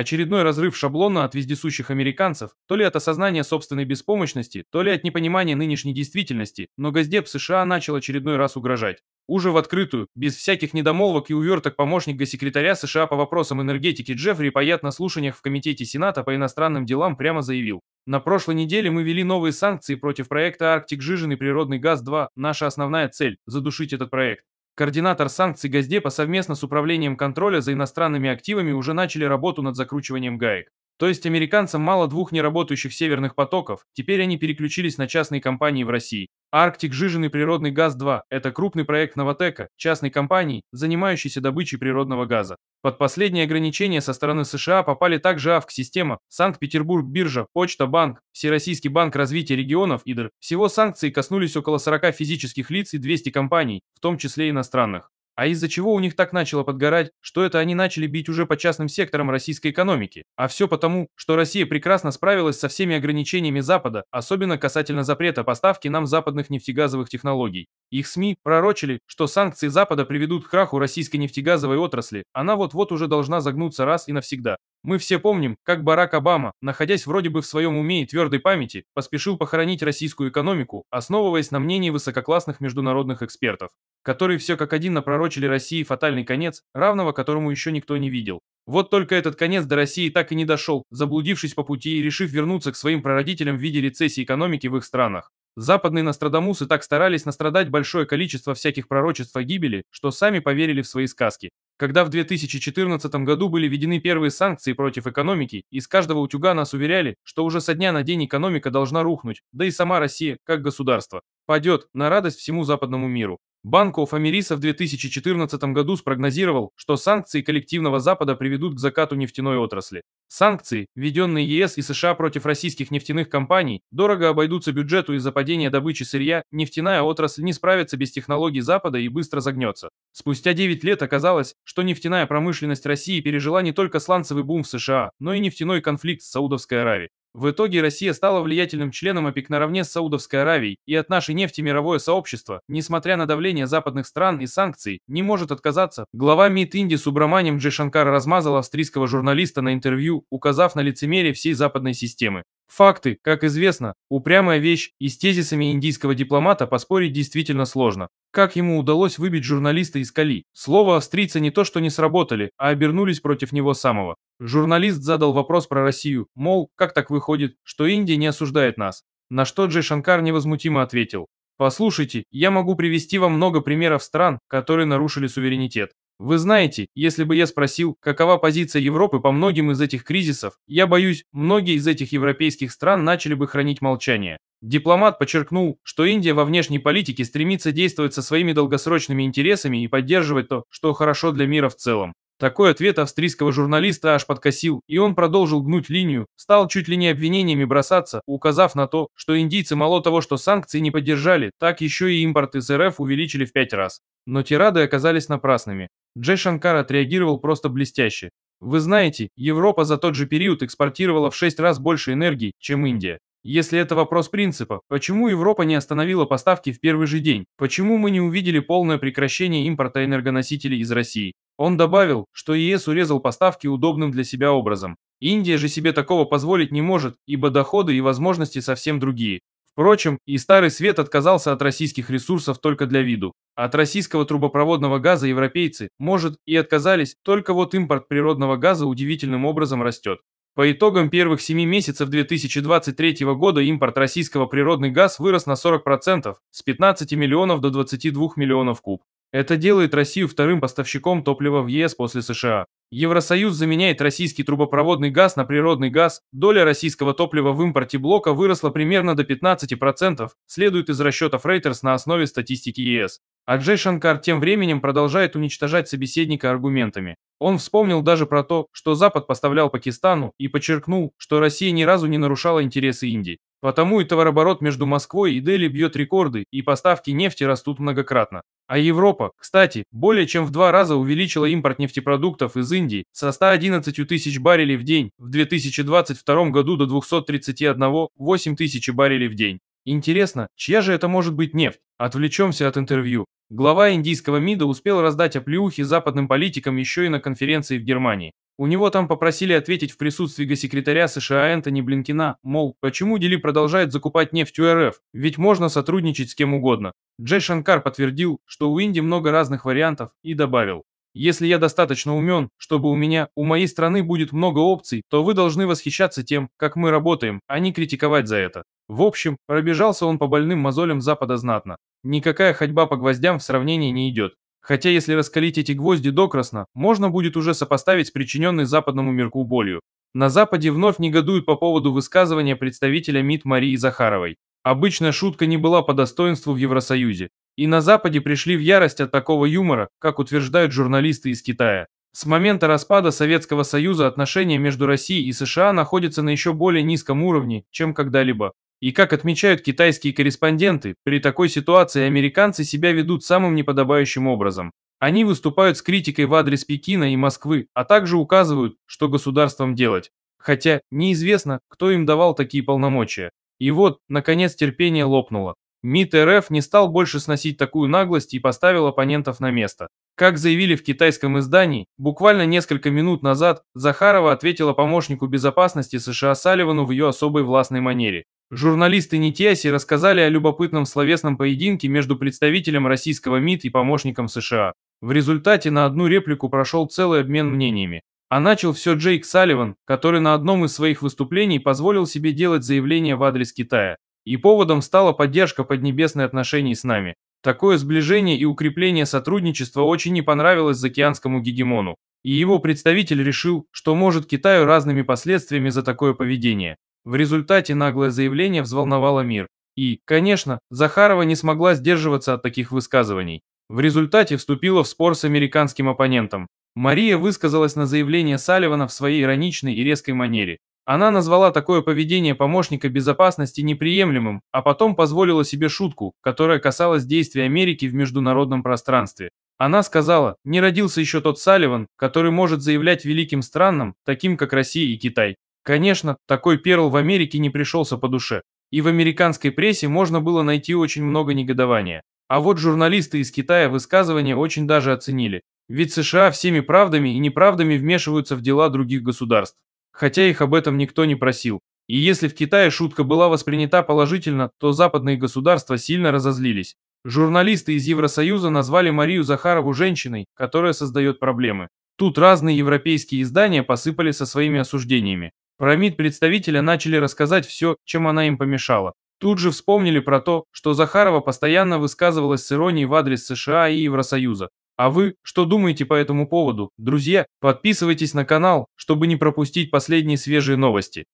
Очередной разрыв шаблона от вездесущих американцев, то ли от осознания собственной беспомощности, то ли от непонимания нынешней действительности, но Газдеп США начал очередной раз угрожать. Уже в открытую, без всяких недомолвок и уверток помощник госсекретаря США по вопросам энергетики Джеффри Паят на слушаниях в Комитете Сената по иностранным делам прямо заявил. На прошлой неделе мы ввели новые санкции против проекта «Арктик Жижин и природный газ-2». Наша основная цель – задушить этот проект. Координатор санкций Газдепа совместно с Управлением контроля за иностранными активами уже начали работу над закручиванием гаек. То есть американцам мало двух неработающих северных потоков, теперь они переключились на частные компании в России, Арктик жиженый природный газ-2 – это крупный проект Новотека, частной компании, занимающейся добычей природного газа. Под последние ограничения со стороны США попали также АВК-система, Санкт-Петербург биржа, Почта банк, Всероссийский банк развития регионов ИДР. Всего санкции коснулись около 40 физических лиц и 200 компаний, в том числе иностранных а из-за чего у них так начало подгорать, что это они начали бить уже по частным секторам российской экономики. А все потому, что Россия прекрасно справилась со всеми ограничениями Запада, особенно касательно запрета поставки нам западных нефтегазовых технологий. Их СМИ пророчили, что санкции Запада приведут к краху российской нефтегазовой отрасли, она вот-вот уже должна загнуться раз и навсегда. Мы все помним, как Барак Обама, находясь вроде бы в своем уме и твердой памяти, поспешил похоронить российскую экономику, основываясь на мнении высококлассных международных экспертов, которые все как один напророчили России фатальный конец, равного которому еще никто не видел. Вот только этот конец до России так и не дошел, заблудившись по пути и решив вернуться к своим прародителям в виде рецессии экономики в их странах. Западные Нострадамусы так старались настрадать большое количество всяких пророчеств о гибели, что сами поверили в свои сказки. Когда в 2014 году были введены первые санкции против экономики, из каждого утюга нас уверяли, что уже со дня на день экономика должна рухнуть, да и сама Россия, как государство, падет на радость всему западному миру. Банк Офамериса в 2014 году спрогнозировал, что санкции коллективного Запада приведут к закату нефтяной отрасли. Санкции, введенные ЕС и США против российских нефтяных компаний, дорого обойдутся бюджету из-за падения добычи сырья, нефтяная отрасль не справится без технологий Запада и быстро загнется. Спустя 9 лет оказалось, что нефтяная промышленность России пережила не только сланцевый бум в США, но и нефтяной конфликт с Саудовской Аравией. В итоге Россия стала влиятельным членом ОПЕК наравне с Саудовской Аравией, и от нашей нефти мировое сообщество, несмотря на давление западных стран и санкций, не может отказаться. Глава МИД Индии Субраманием Джешанкар размазал австрийского журналиста на интервью, указав на лицемерие всей западной системы. Факты, как известно, упрямая вещь, и с тезисами индийского дипломата поспорить действительно сложно. Как ему удалось выбить журналиста из кали? Слово «австрийцы» не то что не сработали, а обернулись против него самого. Журналист задал вопрос про Россию, мол, как так выходит, что Индия не осуждает нас? На что Джей Шанкар невозмутимо ответил. Послушайте, я могу привести вам много примеров стран, которые нарушили суверенитет. Вы знаете, если бы я спросил, какова позиция Европы по многим из этих кризисов, я боюсь, многие из этих европейских стран начали бы хранить молчание. Дипломат подчеркнул, что Индия во внешней политике стремится действовать со своими долгосрочными интересами и поддерживать то, что хорошо для мира в целом. Такой ответ австрийского журналиста аж подкосил, и он продолжил гнуть линию, стал чуть ли не обвинениями бросаться, указав на то, что индийцы мало того, что санкции не поддержали, так еще и импорт из РФ увеличили в пять раз. Но тирады оказались напрасными. Джей Шанкар отреагировал просто блестяще. Вы знаете, Европа за тот же период экспортировала в шесть раз больше энергии, чем Индия. Если это вопрос принципа, почему Европа не остановила поставки в первый же день? Почему мы не увидели полное прекращение импорта энергоносителей из России? Он добавил, что ЕС урезал поставки удобным для себя образом. Индия же себе такого позволить не может, ибо доходы и возможности совсем другие. Впрочем, и Старый Свет отказался от российских ресурсов только для виду. От российского трубопроводного газа европейцы, может, и отказались, только вот импорт природного газа удивительным образом растет. По итогам первых 7 месяцев 2023 года импорт российского природный газ вырос на 40%, с 15 миллионов до 22 миллионов куб. Это делает Россию вторым поставщиком топлива в ЕС после США. Евросоюз заменяет российский трубопроводный газ на природный газ, доля российского топлива в импорте блока выросла примерно до 15%, следует из расчетов Reuters на основе статистики ЕС. Аджей Шанкар тем временем продолжает уничтожать собеседника аргументами. Он вспомнил даже про то, что Запад поставлял Пакистану, и подчеркнул, что Россия ни разу не нарушала интересы Индии. Потому и товарооборот между Москвой и Дели бьет рекорды, и поставки нефти растут многократно. А Европа, кстати, более чем в два раза увеличила импорт нефтепродуктов из Индии со 111 тысяч баррелей в день в 2022 году до 231 8 тысяч баррелей в день. Интересно, чья же это может быть нефть? Отвлечемся от интервью. Глава индийского МИДа успел раздать оплеухи западным политикам еще и на конференции в Германии. У него там попросили ответить в присутствии госсекретаря США Энтони Блинкина, мол, почему Дели продолжает закупать нефть у РФ, ведь можно сотрудничать с кем угодно. Джей Шанкар подтвердил, что у Индии много разных вариантов и добавил. Если я достаточно умен, чтобы у меня, у моей страны будет много опций, то вы должны восхищаться тем, как мы работаем, а не критиковать за это. В общем, пробежался он по больным мозолям Запада знатно. Никакая ходьба по гвоздям в сравнении не идет. Хотя если раскалить эти гвозди докрасно, можно будет уже сопоставить с причиненной западному мирку болью. На Западе вновь негодуют по поводу высказывания представителя МИД Марии Захаровой. Обычная шутка не была по достоинству в Евросоюзе. И на Западе пришли в ярость от такого юмора, как утверждают журналисты из Китая. С момента распада Советского Союза отношения между Россией и США находятся на еще более низком уровне, чем когда-либо. И как отмечают китайские корреспонденты, при такой ситуации американцы себя ведут самым неподобающим образом. Они выступают с критикой в адрес Пекина и Москвы, а также указывают, что государствам делать. Хотя неизвестно, кто им давал такие полномочия. И вот, наконец, терпение лопнуло. МИД РФ не стал больше сносить такую наглость и поставил оппонентов на место. Как заявили в китайском издании, буквально несколько минут назад Захарова ответила помощнику безопасности США Салливану в ее особой властной манере. Журналисты Нитьяси рассказали о любопытном словесном поединке между представителем российского МИД и помощником США. В результате на одну реплику прошел целый обмен мнениями. А начал все Джейк Салливан, который на одном из своих выступлений позволил себе делать заявление в адрес Китая. И поводом стала поддержка поднебесной отношений с нами. Такое сближение и укрепление сотрудничества очень не понравилось заокеанскому гегемону. И его представитель решил, что может Китаю разными последствиями за такое поведение. В результате наглое заявление взволновало мир. И, конечно, Захарова не смогла сдерживаться от таких высказываний. В результате вступила в спор с американским оппонентом. Мария высказалась на заявление Салливана в своей ироничной и резкой манере. Она назвала такое поведение помощника безопасности неприемлемым, а потом позволила себе шутку, которая касалась действий Америки в международном пространстве. Она сказала, не родился еще тот Салливан, который может заявлять великим странам, таким как Россия и Китай, Конечно, такой перл в Америке не пришелся по душе, и в американской прессе можно было найти очень много негодования. А вот журналисты из Китая высказывания очень даже оценили, ведь США всеми правдами и неправдами вмешиваются в дела других государств. Хотя их об этом никто не просил. И если в Китае шутка была воспринята положительно, то западные государства сильно разозлились. Журналисты из Евросоюза назвали Марию Захарову женщиной, которая создает проблемы. Тут разные европейские издания посыпали со своими осуждениями. Пирамид представителя начали рассказать все, чем она им помешала. Тут же вспомнили про то, что Захарова постоянно высказывалась с иронией в адрес США и Евросоюза. А вы что думаете по этому поводу? Друзья, подписывайтесь на канал, чтобы не пропустить последние свежие новости.